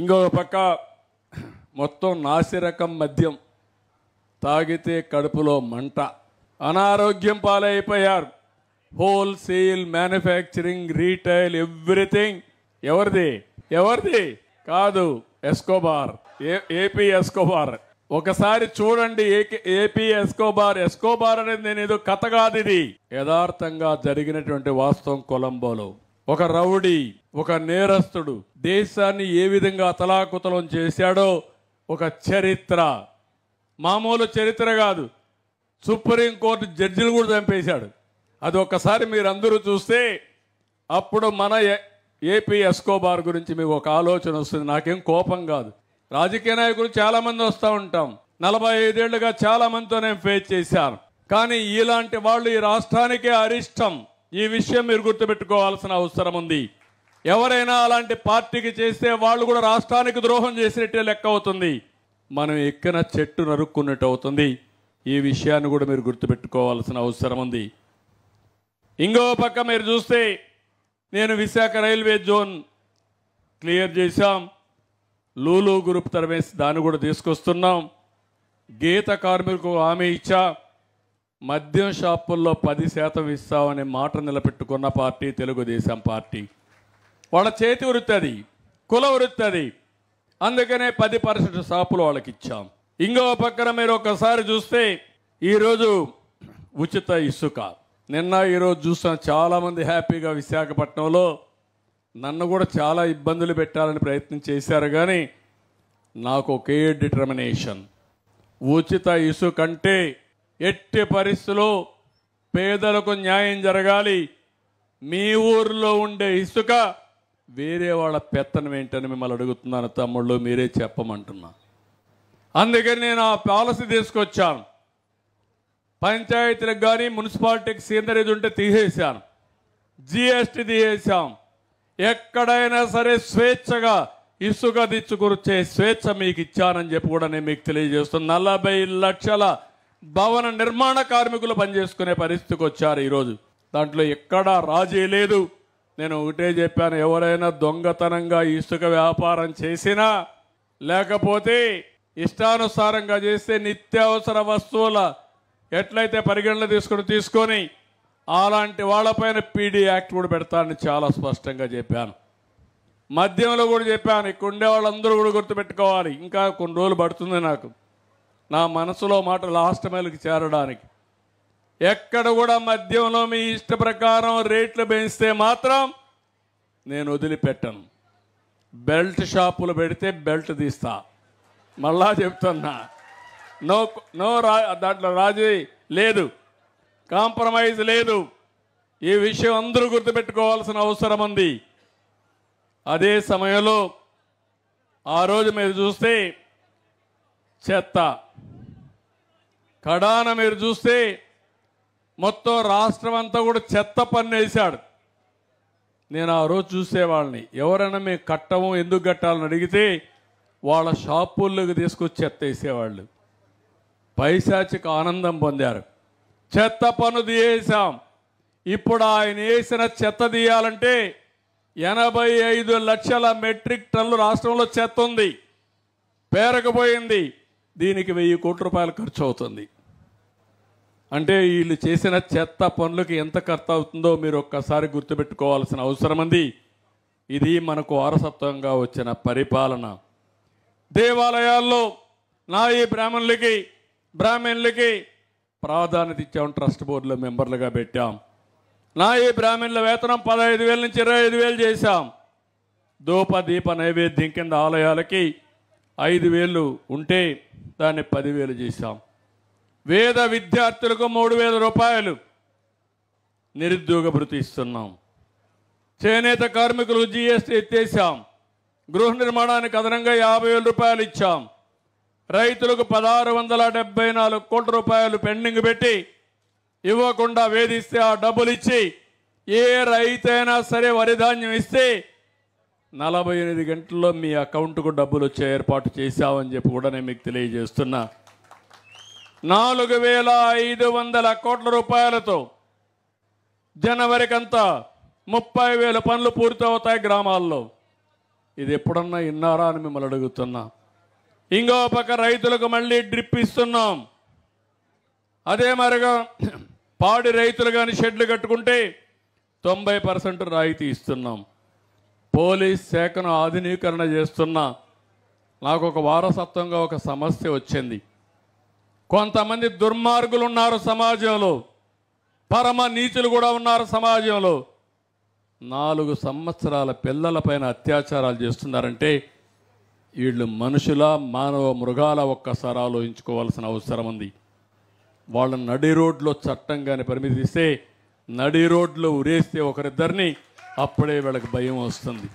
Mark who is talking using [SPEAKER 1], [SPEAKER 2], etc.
[SPEAKER 1] ఇంకొక పక్క మొత్తం నాసిరకం మద్యం తాగితే కడుపులో మంట అనారోగ్యం పాలైపోయారు హోల్సేల్ మ్యానుఫ్యాక్చరింగ్ రీటైల్ ఎవ్రీథింగ్ ఎవరిది ఎవరిది కాదు ఎస్కోబార్ ఏపీ ఎస్కోబార్ ఒకసారి చూడండి ఏపీ ఎస్కోబార్ ఎస్కోబార్ అనేది నేను ఏదో కథ కాదు ఇది యథార్థంగా జరిగినటువంటి వాస్తవం కొలంబోలో ఒక రౌడీ ఒక నేరస్తుడు దేశాన్ని ఏ విధంగా అతలాకుతలం చేశాడో ఒక చరిత్ర మామూలు చరిత్ర కాదు సుప్రీంకోర్టు జడ్జిలు కూడా చంపేశాడు అది ఒకసారి మీరందరూ చూస్తే అప్పుడు మన ఏపీ ఎస్కోబార్ గురించి మీకు ఒక ఆలోచన వస్తుంది నాకేం కోపం కాదు రాజకీయ నాయకులు చాలామంది వస్తూ ఉంటాం నలభై ఐదేళ్లుగా చాలామందితో నేను ఫేస్ చేశాను కానీ ఇలాంటి వాళ్ళు ఈ రాష్ట్రానికే అరిష్టం ఈ విషయం మీరు గుర్తుపెట్టుకోవాల్సిన అవసరం ఉంది ఎవరైనా అలాంటి పార్టీకి చేస్తే వాళ్ళు కూడా రాష్ట్రానికి ద్రోహం చేసినట్టే లెక్క అవుతుంది మనం ఎక్కిన చెట్టు నరుక్కున్నట్టు అవుతుంది ఈ విషయాన్ని కూడా మీరు గుర్తుపెట్టుకోవాల్సిన అవసరం ఉంది ఇంకో పక్క మీరు చూస్తే నేను విశాఖ రైల్వే జోన్ క్లియర్ చేశాం లూలు గ్రూప్ తరమేసి దాన్ని కూడా తీసుకొస్తున్నాం గీత కార్మికులకు హామీ ఇచ్చా మద్యం షాపుల్లో పది శాతం ఇస్తామనే మాట నిలబెట్టుకున్న పార్టీ తెలుగుదేశం పార్టీ వాళ్ళ చేతి వృత్తి కుల వృత్తి అందుకనే పది పర్సెంట్ షాపులు వాళ్ళకి ఇచ్చాం ఇంకో పక్కన మీరు ఒకసారి చూస్తే ఈరోజు ఉచిత ఇసుక నిన్న ఈరోజు చూసాం చాలామంది హ్యాపీగా విశాఖపట్నంలో నన్ను కూడా చాలా ఇబ్బందులు పెట్టాలని ప్రయత్నం చేశారు కానీ నాకు ఒకే డిటర్మినేషన్ ఉచిత ఇసుకంటే ఎట్టి పరిస్థితుల్లో పేదలకు న్యాయం జరగాలి మీ ఊర్లో ఉండే ఇసుక వేరే వాళ్ళ పెత్తనం ఏంటని మిమ్మల్ని అడుగుతున్నాను తమ్ముళ్ళు మీరే చెప్పమంటున్నా అందుకని నేను ఆ పాలసీ తీసుకొచ్చాను పంచాయతీలకు కానీ మున్సిపాలిటీకి సీనరీ ఉంటే తీసేశాను జిఎస్టీ తీసేసాం ఎక్కడైనా సరే స్వేచ్ఛగా ఇసుక తెచ్చుకొచ్చే స్వేచ్ఛ మీకు ఇచ్చానని చెప్పి కూడా నేను మీకు తెలియజేస్తున్నాను నలభై లక్షల భవన నిర్మాణ కార్మికులు పనిచేసుకునే పరిస్థితికి వచ్చారు ఈరోజు దాంట్లో ఎక్కడా రాజీ లేదు నేను ఒకటే చెప్పాను ఎవరైనా దొంగతనంగా ఇసుక వ్యాపారం చేసినా లేకపోతే ఇష్టానుసారంగా చేస్తే నిత్యావసర వస్తువుల ఎట్లయితే పరిగణన తీసుకుని తీసుకొని అలాంటి వాళ్ళపైన పీడీ యాక్ట్ కూడా పెడతానని చాలా స్పష్టంగా చెప్పాను మద్యంలో కూడా చెప్పాను ఇక్కడ ఉండే వాళ్ళందరూ కూడా గుర్తుపెట్టుకోవాలి ఇంకా కొన్ని రోజులు పడుతుంది నాకు నా మనసులో మాట లాస్ట్ మైల్కి చేరడానికి ఎక్కడ కూడా మద్యంలో మీ ఇష్ట ప్రకారం రేట్లు పెంచితే మాత్రం నేను వదిలిపెట్టను బెల్ట్ షాపులు పెడితే బెల్ట్ తీస్తా మళ్ళా చెప్తున్నా నో నో రా దాంట్లో రాజీ లేదు కాంప్రమైజ్ లేదు ఈ విషయం అందరూ గుర్తుపెట్టుకోవాల్సిన అవసరం ఉంది అదే సమయంలో ఆ రోజు మీరు చూస్తే చెత్త కడాన మీరు చూస్తే మొత్తం రాష్ట్రం అంతా కూడా చెత్త పన్నేశాడు నేను ఆ రోజు చూసేవాళ్ళని ఎవరైనా మేము కట్టము ఎందుకు కట్టాలని అడిగితే వాళ్ళ షాపుల్లోకి తీసుకొచ్చి చెత్త వేసేవాళ్ళు పైశాచిక ఆనందం పొందారు చెత్త పన్ను తీయేసాం ఇప్పుడు ఆయన వేసిన చెత్త తీయాలంటే ఎనభై ఐదు లక్షల మెట్రిక్ టన్నులు రాష్ట్రంలో చెత్త ఉంది పేరకపోయింది దీనికి వెయ్యి కోట్ల రూపాయలు ఖర్చు అవుతుంది అంటే వీళ్ళు చేసిన చెత్త పనులకి ఎంత ఖర్చు అవుతుందో మీరు ఒక్కసారి గుర్తుపెట్టుకోవాల్సిన అవసరం ఉంది ఇది మనకు వారసత్వంగా వచ్చిన పరిపాలన దేవాలయాల్లో నా ఈ బ్రాహ్మణులకి బ్రాహ్మణులకి ప్రాధాన్యత ఇచ్చాం ట్రస్ట్ బోర్డులో మెంబర్లుగా పెట్టాం నా ఈ బ్రాహ్మణుల వేతనం పదహైదు వేల నుంచి ఇరవై ఐదు వేలు చేశాం ధూప దీప నైవేద్యం కింద ఆలయాలకి ఐదు వేలు ఉంటే దాన్ని పదివేలు చేశాం వేద విద్యార్థులకు మూడు వేల రూపాయలు నిరుద్యోగ భృతి ఇస్తున్నాం చేనేత కార్మికులకు జీఎస్టీ ఎత్తేసాం గృహ నిర్మాణానికి అదనంగా యాభై వేల రూపాయలు ఇచ్చాం రైతులకు పదహారు వందల డెబ్బై నాలుగు కోట్ల రూపాయలు పెండింగ్ పెట్టి ఇవ్వకుండా వేధిస్తే ఆ డబ్బులు ఇచ్చి ఏ రైతైనా సరే వరిధాన్యం ఇస్తే నలభై ఎనిమిది గంటల్లో మీ అకౌంట్కు డబ్బులు వచ్చే ఏర్పాటు చేశామని చెప్పి కూడా నేను మీకు తెలియజేస్తున్నా నాలుగు వేల ఐదు వందల కోట్ల రూపాయలతో జనవరికంతా ముప్పై వేల పనులు పూర్తవుతాయి గ్రామాల్లో ఇది ఎప్పుడన్నా ఇన్నారా అని మిమ్మల్ని అడుగుతున్నా ఇంకో పక్క రైతులకు మళ్ళీ డ్రిప్ ఇస్తున్నాం అదే మరిగా పాడి రైతులు కానీ షెడ్లు కట్టుకుంటే తొంభై పర్సెంట్ రాయితీ ఇస్తున్నాం పోలీస్ శాఖను ఆధునీకరణ చేస్తున్న నాకు ఒక వారసత్వంగా ఒక సమస్య వచ్చింది కొంతమంది దుర్మార్గులు ఉన్నారు సమాజంలో పరమ నీతులు కూడా ఉన్నారు సమాజంలో నాలుగు సంవత్సరాల పిల్లలపైన అత్యాచారాలు చేస్తున్నారంటే వీళ్ళు మనుషుల మానవ మృగాల ఒక్కసారి ఆలోచించుకోవాల్సిన అవసరం ఉంది వాళ్ళ నడి రోడ్లో చట్టంగానే పరిమితిస్తే నడి రోడ్లో ఉరేస్తే ఒకరిద్దరిని అప్పుడే వీళ్ళకి భయం వస్తుంది